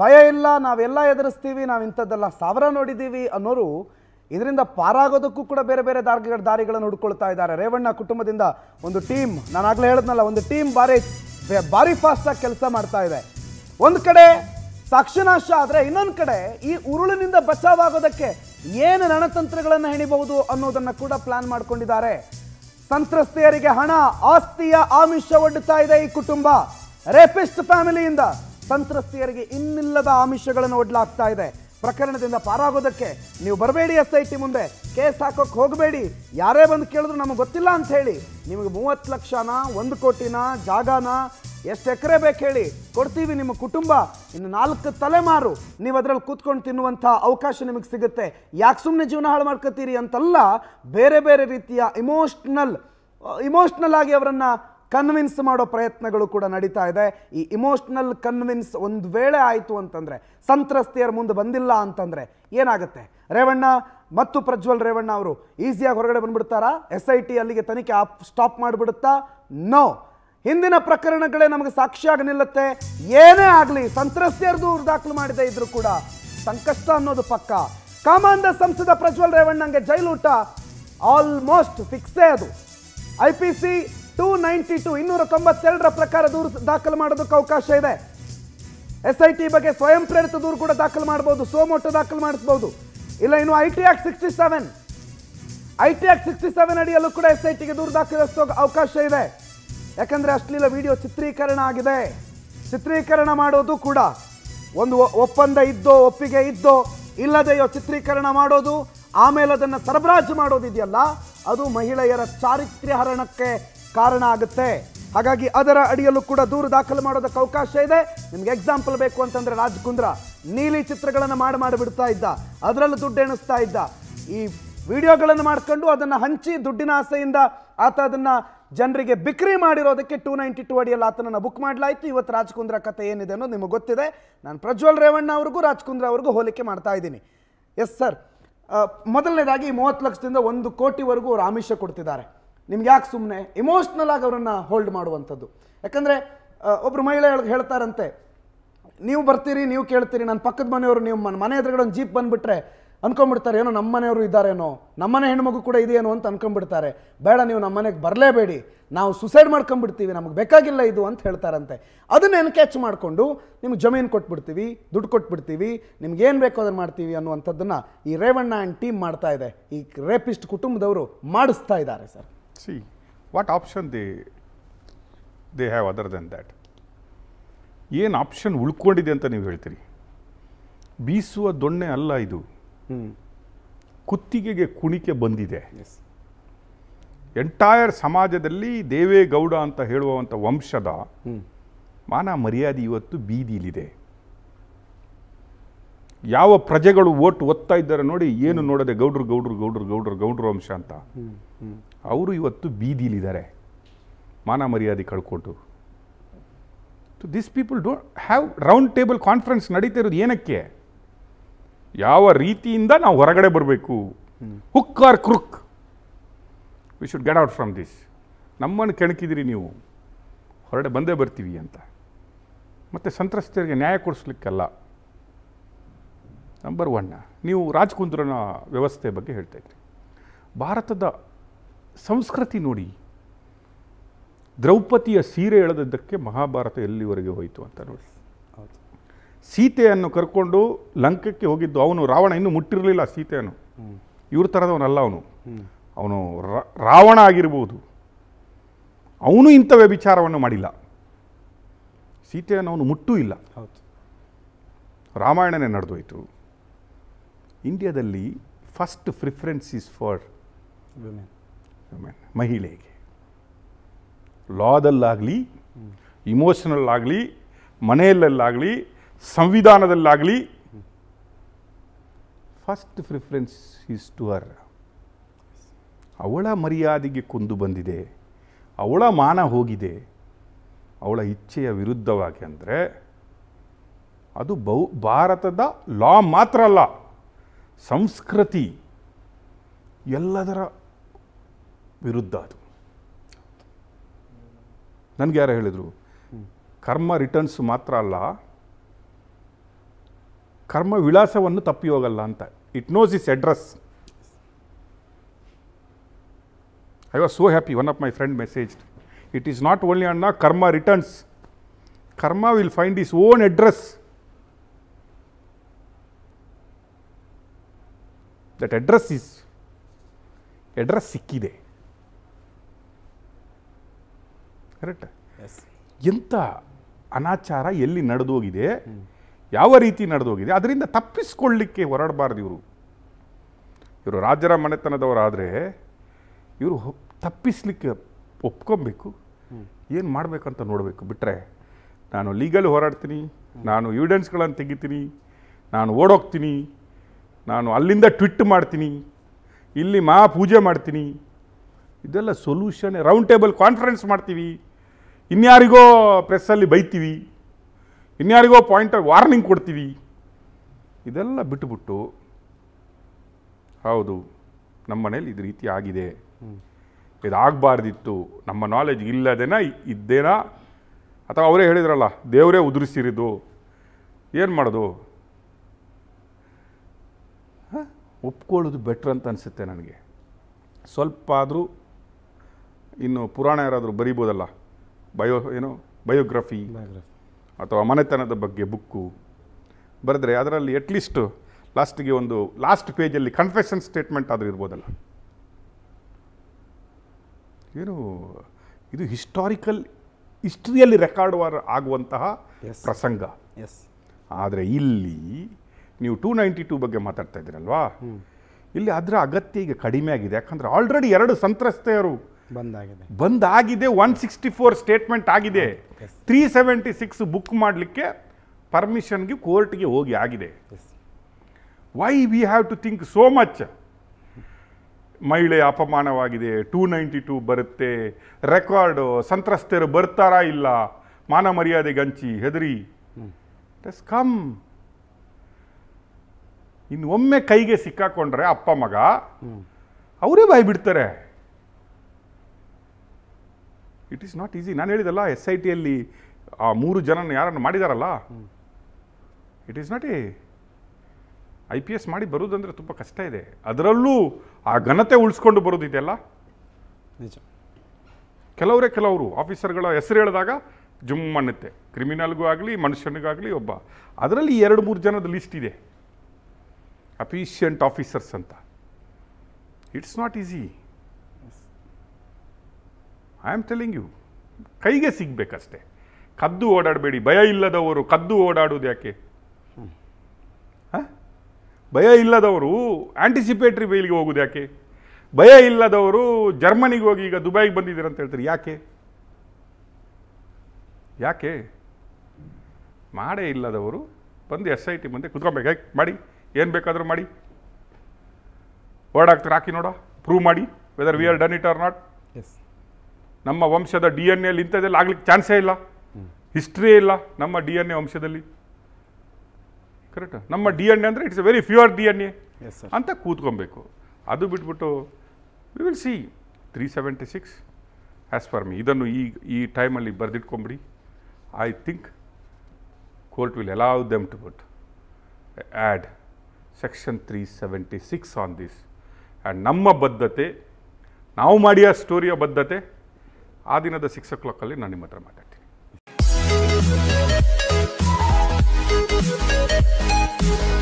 ಭಯ ಇಲ್ಲ ನಾವೆಲ್ಲ ಎದುರಿಸ್ತೀವಿ ನಾವು ಇಂಥದ್ದೆಲ್ಲ ಸಾವಿರ ನೋಡಿದ್ದೀವಿ ಅನ್ನೋರು ಇದರಿಂದ ಪಾರಾಗೋದಕ್ಕೂ ಕೂಡ ಬೇರೆ ಬೇರೆ ದಾರಿ ದಾರಿಗಳನ್ನು ಹುಡ್ಕೊಳ್ತಾ ಇದ್ದಾರೆ ರೇವಣ್ಣ ಕುಟುಂಬದಿಂದ ಒಂದು ಟೀಮ್ ನಾನಾಗಲೇ ಹೇಳಿದ್ನಲ್ಲ ಒಂದು ಟೀಮ್ ಭಾರಿ ಫಾಸ್ಟ್ ಫಾಸ್ಟಾಗಿ ಕೆಲಸ ಮಾಡ್ತಾ ಇದೆ ಒಂದು ಕಡೆ ಸಾಕ್ಷ್ಯನಾಶ ಆದರೆ ಇನ್ನೊಂದು ಕಡೆ ಈ ಉರುಳಿನಿಂದ ಬಚಾವಾಗೋದಕ್ಕೆ ಏನು ರಣತಂತ್ರಗಳನ್ನು ಹೆಣಿಬಹುದು ಅನ್ನೋದನ್ನು ಕೂಡ ಪ್ಲಾನ್ ಮಾಡಿಕೊಂಡಿದ್ದಾರೆ ಸಂತ್ರಸ್ತೆಯರಿಗೆ ಹಣ ಆಸ್ತಿಯ ಆಮಿಷ ಒಡ್ಡುತ್ತಾ ಇದೆ ಈ ಕುಟುಂಬ ರೇಪಿಸ್ಟ್ ಫ್ಯಾಮಿಲಿಯಿಂದ ಸಂತ್ರಸ್ತೆಯರಿಗೆ ಇನ್ನಿಲ್ಲದ ಆಮಿಷಗಳನ್ನು ಒಡ್ಲಾಗ್ತಾ ಇದೆ ಪ್ರಕರಣದಿಂದ ಪಾರಾಗೋದಕ್ಕೆ ನೀವು ಬರಬೇಡಿ ಎಸ್ ಐ ಟಿ ಮುಂದೆ ಕೇಸ್ ಹಾಕೋಕ್ಕೆ ಹೋಗಬೇಡಿ ಯಾರೇ ಬಂದು ಕೇಳಿದ್ರು ನಮಗೆ ಗೊತ್ತಿಲ್ಲ ಅಂತ ಹೇಳಿ ನಿಮಗೆ ಮೂವತ್ತು ಲಕ್ಷನ ಒಂದು ಕೋಟಿನ ಜಾಗನ ಎಷ್ಟು ಎಕರೆ ಬೇಕು ಹೇಳಿ ಕೊಡ್ತೀವಿ ನಿಮ್ಮ ಕುಟುಂಬ ಇನ್ನು ನಾಲ್ಕು ತಲೆಮಾರು ನೀವು ಅದರಲ್ಲಿ ಕೂತ್ಕೊಂಡು ತಿನ್ನುವಂಥ ಅವಕಾಶ ನಿಮಗೆ ಸಿಗುತ್ತೆ ಯಾಕೆ ಸುಮ್ಮನೆ ಜೀವನ ಹಾಳು ಮಾಡ್ಕೋತೀರಿ ಅಂತೆಲ್ಲ ಬೇರೆ ಬೇರೆ ರೀತಿಯ ಇಮೋಷ್ನಲ್ ಇಮೋಷ್ನಲ್ ಆಗಿ ಅವರನ್ನು ಕನ್ವಿನ್ಸ್ ಮಾಡೋ ಪ್ರಯತ್ನಗಳು ಕೂಡ ನಡೀತಾ ಇದೆ ಈ ಇಮೋಷ್ನಲ್ ಕನ್ವಿನ್ಸ್ ಒಂದು ವೇಳೆ ಆಯಿತು ಅಂತಂದರೆ ಸಂತ್ರಸ್ತೆಯರ ಮುಂದೆ ಬಂದಿಲ್ಲ ಅಂತಂದರೆ ಏನಾಗುತ್ತೆ ರೇವಣ್ಣ ಮತ್ತು ಪ್ರಜ್ವಲ್ ರೇವಣ್ಣ ಅವರು ಈಸಿಯಾಗಿ ಹೊರಗಡೆ ಬಂದ್ಬಿಡ್ತಾರಾ ಎಸ್ ಐ ಟಿ ಅಲ್ಲಿಗೆ ತನಿಖೆ ಸ್ಟಾಪ್ ಮಾಡಿಬಿಡುತ್ತಾ ನೋ ಹಿಂದಿನ ಪ್ರಕರಣಗಳೇ ನಮಗೆ ಸಾಕ್ಷಿಯಾಗಿ ನಿಲ್ಲುತ್ತೆ ಏನೇ ಆಗಲಿ ಸಂತ್ರಸ್ತೆಯರು ದೂರು ದಾಖಲು ಮಾಡಿದೆ ಇದ್ರೂ ಕೂಡ ಸಂಕಷ್ಟ ಅನ್ನೋದು ಪಕ್ಕ ಕಾಮಾಂಧ ಸಂಸದ ಪ್ರಜ್ವಲ್ ರೇವಣ್ಣಂಗೆ ಜೈಲುಟ ಆಲ್ಮೋಸ್ಟ್ ಫಿಕ್ಸೇ ಅದು I P C two ninety two ಇನ್ನೂರ ತೊಂಬತ್ತೆರಡರ ಪ್ರಕಾರ ದೂರು ದಾಖಲು ಮಾಡೋದಕ್ಕೆ ಅವಕಾಶ ಇದೆ ಎಸ್ ಐ ಟಿ ಬಗ್ಗೆ ಸ್ವಯಂ ಪ್ರೇರಿತ ದೂರು ಕೂಡ ದಾಖಲು ಮಾಡಬಹುದು ಸೋಮೋಟೋ ದಾಖಲು ಮಾಡಿಸಬಹುದು ಇಲ್ಲ ಇನ್ನು I T act sixty seven I T act sixty seven ಅಡಿಯಲ್ಲೂ ಕೂಡ ಎಸ್ ಐ ಟಿಗೆ ದೂರು ದಾಖಲಿಸೋ ಅವಕಾಶ ಇದೆ ಯಾಕಂದರೆ ಅಶ್ಲೀಲ ವಿಡಿಯೋ ಚಿತ್ರೀಕರಣ ಆಗಿದೆ ಚಿತ್ರೀಕರಣ ಮಾಡೋದು ಕೂಡ ಒಂದು ಒಪ್ಪಂದ ಇದ್ದೋ ಒಪ್ಪಿಗೆ ಇದ್ದೋ ಇಲ್ಲದೆಯೋ ಚಿತ್ರೀಕರಣ ಮಾಡೋದು ಆಮೇಲೆ ಅದನ್ನು ಸರಬರಾಜು ಮಾಡೋದಿದೆಯಲ್ಲ ಅದು ಮಹಿಳೆಯರ ಚಾರಿತ್ರ್ಯ ಹರಣಕ್ಕೆ ಕಾರಣ ಆಗುತ್ತೆ ಹಾಗಾಗಿ ಅದರ ಅಡಿಯಲ್ಲೂ ಕೂಡ ದೂರು ದಾಖಲು ಮಾಡೋದಕ್ಕೆ ಅವಕಾಶ ಇದೆ ನಿಮ್ಗೆ ಎಕ್ಸಾಂಪಲ್ ಬೇಕು ಅಂತಂದ್ರೆ ರಾಜಕುಂದ್ರ ನೀಲಿ ಚಿತ್ರಗಳನ್ನು ಮಾಡಿ ಮಾಡಿಬಿಡ್ತಾ ಇದ್ದ ಅದರಲ್ಲೂ ದುಡ್ಡು ಎಣಿಸ್ತಾ ಇದ್ದ ಈ ವಿಡಿಯೋಗಳನ್ನು ಮಾಡ್ಕೊಂಡು ಅದನ್ನು ಹಂಚಿ ದುಡ್ಡಿನ ಆಸೆಯಿಂದ ಆತ ಅದನ್ನು ಜನರಿಗೆ ಬಿಕ್ರಿ ಮಾಡಿರೋದಕ್ಕೆ ಟೂ ನೈಂಟಿ ಟು ಅಡಿಯಲ್ಲಿ ಆತನನ್ನು ಬುಕ್ ಮಾಡಲಾಯಿತು ಇವತ್ತು ರಾಜಕುಂದ್ರ ಕತೆ ಕಥೆ ಏನಿದೆ ಅನ್ನೋದು ನಿಮಗೆ ಗೊತ್ತಿದೆ ನಾನು ಪ್ರಜ್ವಲ್ ರೇವಣ್ಣ ಅವ್ರಿಗೂ ರಾಜ್ ಅವ್ರಿಗೂ ಹೋಲಿಕೆ ಮಾಡ್ತಾ ಇದ್ದೀನಿ ಎಸ್ ಸರ್ ಮೊದಲನೇದಾಗಿ ಮೂವತ್ತು ಲಕ್ಷದಿಂದ ಒಂದು ಕೋಟಿವರೆಗೂ ಅವರು ಆಮಿಷ ಕೊಡ್ತಿದ್ದಾರೆ ನಿಮ್ಗೆ ಯಾಕೆ ಸುಮ್ಮನೆ ಇಮೋಷ್ನಲ್ ಆಗಿ ಅವರನ್ನು ಹೋಲ್ಡ್ ಮಾಡುವಂಥದ್ದು ಯಾಕಂದರೆ ಒಬ್ಬರು ಮಹಿಳೆ ಹೇಳ್ತಾರಂತೆ ನೀವು ಬರ್ತೀರಿ ನೀವು ಕೇಳ್ತೀರಿ ನನ್ನ ಪಕ್ಕದ ಮನೆಯವರು ನೀವು ಮನೆ ಎದುರುಗಡೆ ಒಂದು ಜೀಪ್ ಬಂದುಬಿಟ್ರೆ ಅಂದ್ಕೊಂಡ್ಬಿಡ್ತಾರೆ ಏನೋ ನಮ್ಮ ಮನೆಯವರು ಇದ್ದಾರೇನೋ ಮನೆ ಹೆಣ್ಮಗು ಕೂಡ ಇದೆಯೇನೋ ಅಂತ ಅಂದ್ಕೊಂಡ್ಬಿಡ್ತಾರೆ ಬೇಡ ನೀವು ನಮ್ಮ ಮನೆಗೆ ಬರಲೇಬೇಡಿ ನಾವು ಸುಸೈಡ್ ಮಾಡ್ಕೊಂಬಿಡ್ತೀವಿ ನಮಗೆ ಬೇಕಾಗಿಲ್ಲ ಇದು ಅಂತ ಹೇಳ್ತಾರಂತೆ ಅದನ್ನು ಎನ್ಕ್ಯಾಚ್ ಮಾಡಿಕೊಂಡು ನಿಮ್ಗೆ ಜಮೀನು ಕೊಟ್ಬಿಡ್ತೀವಿ ದುಡ್ಡು ಕೊಟ್ಬಿಡ್ತೀವಿ ನಿಮ್ಗೆ ಏನು ಬೇಕೋ ಅದನ್ನು ಮಾಡ್ತೀವಿ ಅನ್ನುವಂಥದ್ದನ್ನು ಈ ರೇವಣ್ಣ ಆ್ಯಂಡ್ ಟೀಮ್ ಮಾಡ್ತಾ ಇದೆ ಈ ರೇಪಿಸ್ಟ್ ಕುಟುಂಬದವರು ಮಾಡಿಸ್ತಾ ಇದ್ದಾರೆ sir See, what option they, they have other than that? ಏನು ಆಪ್ಷನ್ ಉಳ್ಕೊಂಡಿದೆ ಅಂತ ನೀವು ಹೇಳ್ತೀರಿ ಬೀಸುವ ದೊಣ್ಣೆ ಅಲ್ಲ ಇದು ಕುತ್ತಿಗೆಗೆ ಕುಣಿಕೆ ಬಂದಿದೆ ಎಂಟೈರ್ ಸಮಾಜದಲ್ಲಿ ದೇವೇಗೌಡ ಅಂತ ಹೇಳುವಂಥ ವಂಶದ ಮಾನ ಮರ್ಯಾದೆ ಇವತ್ತು ಬೀದಿಲಿದೆ ಯಾವ ಪ್ರಜೆಗಳು ಓಟ್ ಓದ್ತಾ ಇದ್ದಾರೆ ನೋಡಿ ಏನು ನೋಡದೆ ಗೌಡ್ರು ಗೌಡ್ರು ಗೌಡ್ರು ಗೌಡ್ರು ಗೌಡ್ರು ವಂಶ ಅಂತ ಅವರು ಇವತ್ತು ಬೀದಿಲಿದ್ದಾರೆ ಮಾನ ಮರ್ಯಾದೆ ಕಳ್ಕೊಂಡು to this people don't have round table conference ನಡೀತಾ ಇರೋದು ಏನಕ್ಕೆ ಯಾವ ರೀತಿಯಿಂದ ನಾವು ಹೊರಗಡೆ ಬರಬೇಕು hook or crook we should get out from this ನಮ್ಮನ್ನು ಕೆಣಕಿದಿರಿ ನೀವು ಹೊರಡೆ ಬಂದೇ ಬರ್ತೀವಿ ಅಂತ ಮತ್ತು ಸಂತ್ರಸ್ತರಿಗೆ ನ್ಯಾಯ ಕೊಡಿಸ್ಲಿಕ್ಕಲ್ಲ ನಂಬರ್ ಒನ್ ನೀವು ರಾಜಕುಂದ್ರನ ವ್ಯವಸ್ಥೆ ಬಗ್ಗೆ ಹೇಳ್ತಾ ಇದ್ರಿ ಭಾರತದ ಸಂಸ್ಕೃತಿ ನೋಡಿ ದ್ರೌಪದಿಯ ಸೀರೆ ಎಳೆದದ್ದಕ್ಕೆ ಮಹಾಭಾರತ ಎಲ್ಲಿವರೆಗೆ ಹೋಯಿತು ಅಂತ ನೋಡಿ ಸೀತೆಯನ್ನು ಕರ್ಕೊಂಡು ಲಂಕಕ್ಕೆ ಹೋಗಿದ್ದು ಅವನು ರಾವಣ ಇನ್ನೂ ಮುಟ್ಟಿರಲಿಲ್ಲ ಸೀತೆಯನ್ನು ಇವ್ರ ಥರದವನಲ್ಲ ಅವನು ಅವನು ರಾವಣ ಆಗಿರ್ಬೋದು ಅವನು ಇಂಥ ವ್ಯಭಿಚಾರವನ್ನು ಮಾಡಿಲ್ಲ ಸೀತೆಯನ್ನು ಅವನು ಮುಟ್ಟೂ ಇಲ್ಲ ಹೌದು ರಾಮಾಯಣನೇ ನಡೆದೋಯ್ತು ಇಂಡಿಯಾದಲ್ಲಿ first preference is for women ಮಹಿಳೆಗೆ ಲಾದಲ್ಲಾಗಲಿ ಇಮೋಷನಲ್ಲಾಗಲಿ ಮನೆಯಲ್ಲಾಗಲಿ ಸಂವಿಧಾನದಲ್ಲಾಗಲಿ first preference is to uh ಅವಳ ಮರ್ಯಾದೆಗೆ ಕುಂದು ಬಂದಿದೆ ಅವಳ ಮಾನ ಹೋಗಿದೆ ಅವಳ ಇಚ್ಛೆಯ ವಿರುದ್ಧವಾಗಿ ಅಂದರೆ ಅದು ಬೌ ಭಾರತದ ಲಾ ಮಾತ್ರ ಅಲ್ಲ ಸಂಸ್ಕೃತಿ ಎಲ್ಲದರ ವಿರುದ್ಧ ಅದು ನನಗೆ ಯಾರು ಹೇಳಿದರು ಕರ್ಮ ರಿಟರ್ನ್ಸ್ ಮಾತ್ರ ಅಲ್ಲ ಕರ್ಮ ವಿಳಾಸವನ್ನು ತಪ್ಪಿ ಹೋಗಲ್ಲ ಅಂತ it knows is address I was so happy one of my friend message it is not only ಅಣ್ಣ karma returns karma will find is own address that address is address ಸಿಕ್ಕಿದೆ ಕರೆಕ್ಟ್ ಎಂಥ ಅನಾಚಾರ ಎಲ್ಲಿ ನಡೆದೋಗಿದೆ ಯಾವ ರೀತಿ ನಡೆದೋಗಿದೆ ಅದರಿಂದ ತಪ್ಪಿಸ್ಕೊಳ್ಳಿಕ್ಕೆ ಹೊರಡಬಾರ್ದು ಇವರು ಇವರು ರಾಜರ ಮನೆತನದವರಾದರೆ ಇವರು ತಪ್ಪಿಸ್ಲಿಕ್ಕೆ ಒಪ್ಕೊಬೇಕು ಏನು ಮಾಡಬೇಕಂತ ನೋಡಬೇಕು ಬಿಟ್ಟರೆ ನಾನು ಲೀಗಲ್ ಹೋರಾಡ್ತೀನಿ ನಾನು ಎವಿಡೆನ್ಸ್ಗಳನ್ನು ತೆಗಿತೀನಿ ನಾನು ಓಡೋಗ್ತೀನಿ ನಾನು ಅಲ್ಲಿಂದ ಟ್ವಿಟ್ ಮಾಡ್ತೀನಿ ಇಲ್ಲಿ ಮಾ ಪೂಜೆ ಮಾಡ್ತೀನಿ ಇದೆಲ್ಲ ಸೊಲ್ಯೂಷನ್ ರೌಂಡ್ ಟೇಬಲ್ ಕಾನ್ಫರೆನ್ಸ್ ಮಾಡ್ತೀವಿ ಇನ್ಯಾರಿಗೋ ಪ್ರೆಸ್ಸಲ್ಲಿ ಬೈತೀವಿ ಇನ್ಯಾರಿಗೋ ಪಾಯಿಂಟ್ ವಾರ್ನಿಂಗ್ ಕೊಡ್ತೀವಿ ಇದೆಲ್ಲ ಬಿಟ್ಟುಬಿಟ್ಟು ಹೌದು ನಮ್ಮ ಮನೇಲಿ ಇದು ರೀತಿ ಆಗಿದೆ ಇದಾಗಬಾರ್ದಿತ್ತು ನಮ್ಮ ನಾಲೆಜ್ ಇಲ್ಲದೇನ ಇದ್ದೇನಾ ಅಥವಾ ಅವರೇ ಹೇಳಿದ್ರಲ್ಲ ದೇವರೇ ಉದುರಿಸಿರಿದು ಏನು ಮಾಡೋದು ಒಪ್ಕೊಳ್ಳೋದು ಬೆಟ್ರ್ ಅಂತ ಅನಿಸುತ್ತೆ ನನಗೆ ಸ್ವಲ್ಪ ಆದರೂ ಇನ್ನು ಪುರಾಣ ಯಾರಾದರೂ ಬರಿಬೋದಲ್ಲ ಬಯೋ ಏನು ಬಯೋಗ್ರಫಿ ಅಥವಾ ಮನೆತನದ ಬಗ್ಗೆ ಬುಕ್ಕು ಬರೆದ್ರೆ ಅದರಲ್ಲಿ ಅಟ್ಲೀಸ್ಟು ಲಾಸ್ಟಿಗೆ ಒಂದು ಲಾಸ್ಟ್ ಪೇಜಲ್ಲಿ ಕನ್ಫೆಷನ್ ಸ್ಟೇಟ್ಮೆಂಟ್ ಆದರೂ ಇರ್ಬೋದಲ್ಲ ಏನು ಇದು ಹಿಸ್ಟಾರಿಕಲ್ ಹಿಸ್ಟ್ರಿಯಲ್ಲಿ ರೆಕಾರ್ಡ್ ವಾರ್ ಆಗುವಂತಹ ಪ್ರಸಂಗ ಎಸ್ ಆದರೆ ಇಲ್ಲಿ ನೀವು ಟೂ ನೈಂಟಿ ಟೂ ಬಗ್ಗೆ ಮಾತಾಡ್ತಾ ಇದ್ದೀರಲ್ವಾ ಇಲ್ಲಿ ಅದರ ಅಗತ್ಯ ಈಗ ಕಡಿಮೆ ಆಗಿದೆ ಯಾಕಂದರೆ ಆಲ್ರೆಡಿ ಎರಡು ಸಂತ್ರಸ್ತೆಯರು ಬಂದಾಗಿದೆ ಬಂದಾಗಿದೆ ಒನ್ ಸಿಕ್ಸ್ಟಿ ಫೋರ್ ಸ್ಟೇಟ್ಮೆಂಟ್ ಆಗಿದೆ ತ್ರೀ ಸೆವೆಂಟಿ ಸಿಕ್ಸ್ ಬುಕ್ ಮಾಡಲಿಕ್ಕೆ ಪರ್ಮಿಷನ್ಗೆ ಕೋರ್ಟ್ಗೆ ಹೋಗಿ ಆಗಿದೆ why we have to think so much ಮಹಿಳೆ ಅಪಮಾನವಾಗಿದೆ ಟೂ ನೈಂಟಿ ಟೂ ಬರುತ್ತೆ ರೆಕಾರ್ಡು ಸಂತ್ರಸ್ತರು ಬರ್ತಾರಾ ಇಲ್ಲ ಮಾನ ಮರ್ಯಾದೆ ಗಂಚಿ ಹೆದರಿ ಟಸ್ ಕಮ್ ಇನ್ನು ಒಮ್ಮೆ ಕೈಗೆ ಸಿಕ್ಕಾಕೊಂಡ್ರೆ ಅಪ್ಪ ಮಗ ಅವರೇ ಬಾಯ್ಬಿಡ್ತಾರೆ ಇಟ್ ಈಸ್ ನಾಟ್ ಈಸಿ ನಾನು ಹೇಳಿದಲ್ಲ ಎಸ್ ಐ ಟಿಯಲ್ಲಿ ಆ ಮೂರು ಜನನ ಯಾರನ್ನು ಮಾಡಿದಾರಲ್ಲ it is not a I P S ಮಾಡಿ ಬರೋದಂದರೆ ತುಂಬ ಕಷ್ಟ ಇದೆ ಅದರಲ್ಲೂ ಆ ಘನತೆ ಉಳಿಸ್ಕೊಂಡು ಬರೋದಿದೆಯಲ್ಲ ನಿಜ ಕೆಲವರೇ ಕೆಲವರು ಆಫೀಸರ್ಗಳ ಹೆಸರು ಹೇಳಿದಾಗ ಜುಮ್ ಅನ್ನತ್ತೆ ಕ್ರಿಮಿನಲ್ಗೂ ಆಗಲಿ ಮನುಷ್ಯನಿಗಾಗಲಿ ಒಬ್ಬ ಅದರಲ್ಲಿ ಎರಡು ಮೂರು ಜನದ ಲಿಸ್ಟ್ ಇದೆ ಅಫಿಷಿಯಂಟ್ ಆಫೀಸರ್ಸ್ ಅಂತ it's not easy I am telling you ಕೈಗೆ ಸಿಗ್ಬೇಕಷ್ಟೇ ಕದ್ದು ಓಡಾಡಬೇಡಿ ಭಯ ಇಲ್ಲದವರು ಕದ್ದು ಓಡಾಡೋದು ಯಾಕೆ ಭಯ ಇಲ್ಲದವರು ಆ್ಯಂಟಿಸಿಪೇಟ್ರಿ ಬೇಲ್ಗೆ ಹೋಗೋದು ಯಾಕೆ ಭಯ ಇಲ್ಲದವರು ಜರ್ಮನಿಗೆ ಹೋಗಿ ಈಗ ದುಬೈಗೆ ಬಂದಿದ್ದೀರಂತ ಹೇಳ್ತಾರೆ ಯಾಕೆ ಯಾಕೆ ಮಾಡೇ ಇಲ್ಲದವರು ಬಂದು ಎಸ್ ಐ ಟಿ ಮುಂದೆ ಕುತ್ಕೊಬೇಕು ಹೇಗೆ ಮಾಡಿ ಏನು ಬೇಕಾದರೂ ಮಾಡಿ ಓಡಾಕ್ತಾರೆ ಹಾಕಿ ನೋಡೋ ಪ್ರೂವ್ ಮಾಡಿ whether we are done it or not ನಮ್ಮ ವಂಶದ ಡಿ ಎನ್ ಎಲ್ಲಿ ಇಂಥದ್ದೆಲ್ಲ ಆಗ್ಲಿಕ್ಕೆ ಚಾನ್ಸೇ ಇಲ್ಲ ಹಿಸ್ಟ್ರಿ ಇಲ್ಲ ನಮ್ಮ ಡಿ ಎನ್ ಎ ವಂಶದಲ್ಲಿ ಕರೆಕ್ಟ್ ನಮ್ಮ ಡಿ ಎನ್ ಎ ಅಂದರೆ it's a very pure D N A ಅಂತ ಕೂತ್ಕೊಬೇಕು ಅದು ಬಿಟ್ಬಿಟ್ಟು we will see three seventy six as for me ಇದನ್ನು ಈ ಈ ಟೈಮಲ್ಲಿ ಬರೆದಿಟ್ಕೊಂಬಿಡಿ I think court will allow them to but add section three seventy six on this and ನಮ್ಮ ಬದ್ಧತೆ ನಾವು ಮಾಡಿಯ ಸ್ಟೋರಿಯ ಬದ್ಧತೆ ಆ ದಿನದ ಸಿಕ್ಸ್ ಓ ಕ್ಲಾಕಲ್ಲಿ ನಾನು ನಿಮ್ಮ ಹತ್ರ ಮಾತಾಡ್ತೀನಿ